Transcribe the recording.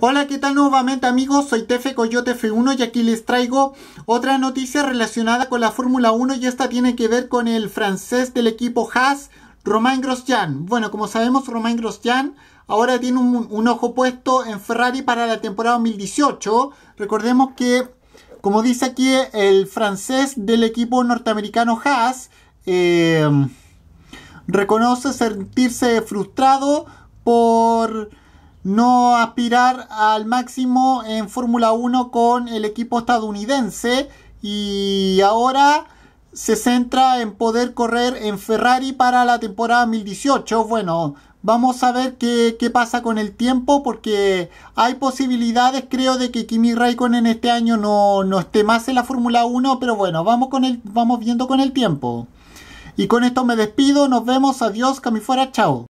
Hola, ¿qué tal nuevamente amigos? Soy Tefe Coyote F1 y aquí les traigo otra noticia relacionada con la Fórmula 1 y esta tiene que ver con el francés del equipo Haas, Romain Grosjean. Bueno, como sabemos, Romain Grosjean ahora tiene un, ojo puesto en Ferrari para la temporada 2018. Recordemos que, como dice aquí, el francés del equipo norteamericano Haas eh, reconoce sentirse frustrado por no aspirar al máximo en Fórmula 1 con el equipo estadounidense y ahora se centra en poder correr en Ferrari para la temporada 2018. Bueno, vamos a ver qué, pasa con el tiempo porque hay posibilidades creo de que Kimi Raikkonen este año no, esté más en la Fórmula 1, pero bueno, vamos, con el, vamos viendo con el tiempo. Y con esto me despido, nos vemos, adiós, que chao.